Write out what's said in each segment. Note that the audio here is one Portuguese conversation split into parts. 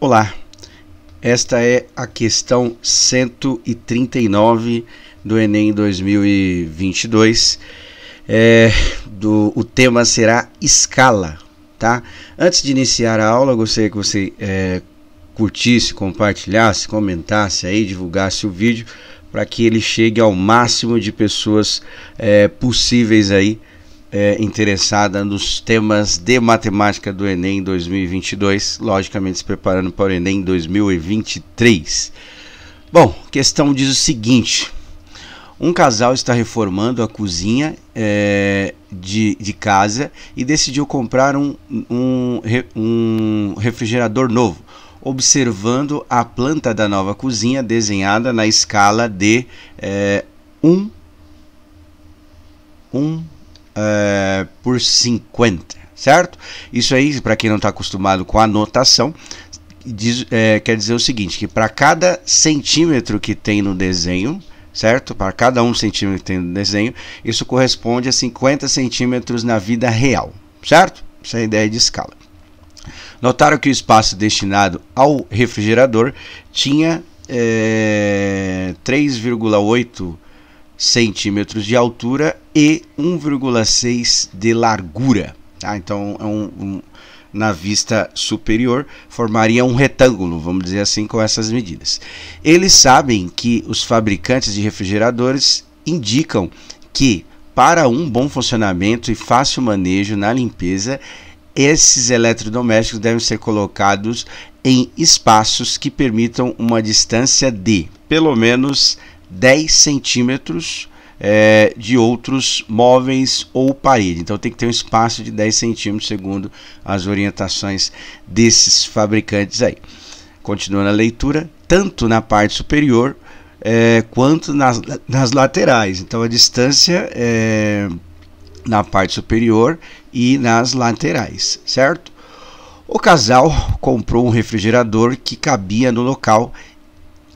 Olá, esta é a questão 139 do Enem 2022. É, do, o tema será escala, tá? Antes de iniciar a aula, gostaria que você é, curtisse, compartilhasse, comentasse aí, divulgasse o vídeo para que ele chegue ao máximo de pessoas é, possíveis aí é, interessada nos temas de matemática do Enem 2022, logicamente se preparando para o Enem 2023. Bom, questão diz o seguinte: um casal está reformando a cozinha é, de, de casa e decidiu comprar um, um, um refrigerador novo, observando a planta da nova cozinha desenhada na escala de é, 1. 1 eh, por 50, certo? Isso aí, para quem não está acostumado com a notação, diz, é, quer dizer o seguinte, que para cada centímetro que tem no desenho, certo? Para cada um centímetro que tem no desenho, isso corresponde a 50 centímetros na vida real, certo? Essa é a ideia de escala. Notaram que o espaço destinado ao refrigerador tinha é, eh, 3,8 centímetros de altura e 1,6 de largura. Tá? Então, é um, um, na vista superior, formaria um retângulo, vamos dizer assim, com essas medidas. Eles sabem que os fabricantes de refrigeradores indicam que, para um bom funcionamento e fácil manejo na limpeza, esses eletrodomésticos devem ser colocados em espaços que permitam uma distância de pelo menos 10 centímetros é, de outros móveis ou parede. Então tem que ter um espaço de 10 centímetros, segundo as orientações desses fabricantes aí. Continuando a leitura, tanto na parte superior é, quanto nas, nas laterais. Então a distância é na parte superior e nas laterais, certo? O casal comprou um refrigerador que cabia no local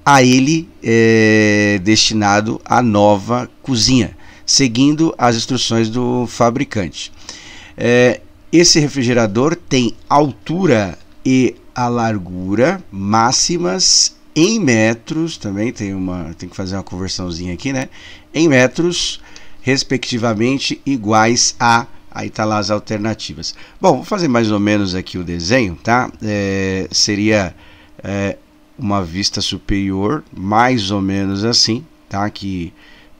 a ele é, destinado a nova cozinha, seguindo as instruções do fabricante. É, esse refrigerador tem altura e a largura máximas em metros, também tem uma, tem que fazer uma conversãozinha aqui, né? Em metros, respectivamente iguais a Aí tá lá as alternativas. Bom, vou fazer mais ou menos aqui o desenho, tá? É, seria é, uma vista superior, mais ou menos assim, tá? Que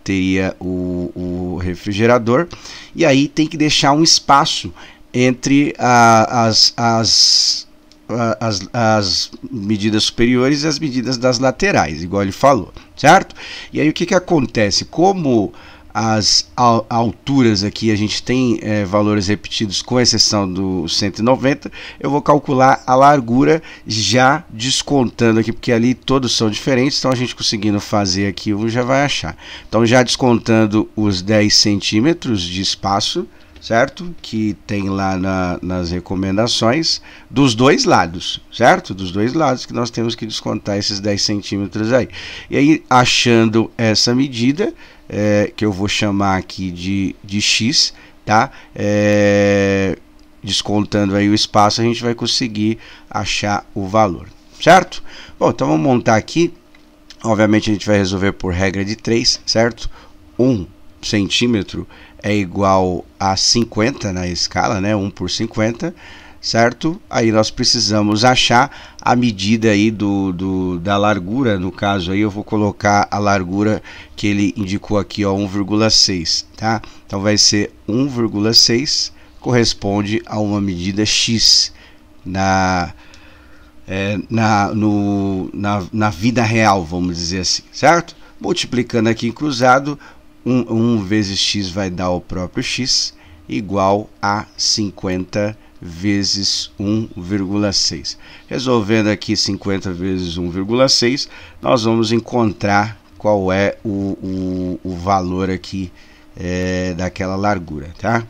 teria o, o refrigerador. E aí tem que deixar um espaço entre a, as, as, as, as medidas superiores e as medidas das laterais, igual ele falou, certo? E aí o que, que acontece? Como as alturas aqui a gente tem é, valores repetidos com exceção do 190, eu vou calcular a largura já descontando aqui, porque ali todos são diferentes, então a gente conseguindo fazer aqui um já vai achar. Então já descontando os 10 centímetros de espaço, certo? Que tem lá na, nas recomendações dos dois lados, certo? Dos dois lados que nós temos que descontar esses 10 centímetros aí. E aí, achando essa medida, é, que eu vou chamar aqui de, de X, tá? É, descontando aí o espaço, a gente vai conseguir achar o valor, certo? Bom, então vamos montar aqui. Obviamente a gente vai resolver por regra de 3, certo? 1 um centímetro é igual a 50 na escala, né? 1 por 50, certo? Aí nós precisamos achar a medida aí do, do, da largura, no caso aí eu vou colocar a largura que ele indicou aqui, ó, 1,6, tá? Então vai ser 1,6 corresponde a uma medida x na é, na, no, na, na vida real, vamos dizer assim, certo? Multiplicando aqui em cruzado, 1, 1 vezes x vai dar o próprio x, igual a 50 vezes 1,6. Resolvendo aqui 50 vezes 1,6, nós vamos encontrar qual é o, o, o valor aqui é, daquela largura, tá?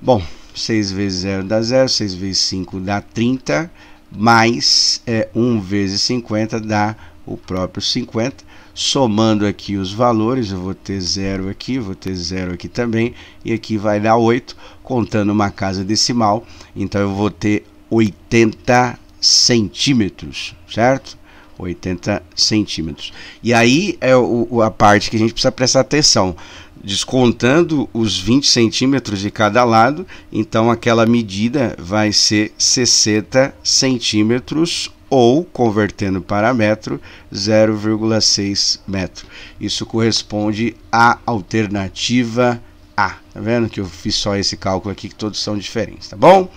Bom, 6 vezes 0 dá 0, 6 vezes 5 dá 30, mais é, 1 vezes 50 dá o próprio 50. Somando aqui os valores, eu vou ter 0 aqui, vou ter 0 aqui também, e aqui vai dar 8, contando uma casa decimal, então eu vou ter 80 centímetros, certo? 80 centímetros. E aí é o, a parte que a gente precisa prestar atenção. Descontando os 20 centímetros de cada lado, então aquela medida vai ser 60 centímetros ou, convertendo para metro, 0,6 metro. Isso corresponde à alternativa A. Tá vendo que eu fiz só esse cálculo aqui, que todos são diferentes, tá bom?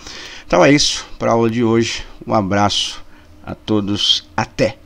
Então é isso para a aula de hoje. Um abraço a todos. Até!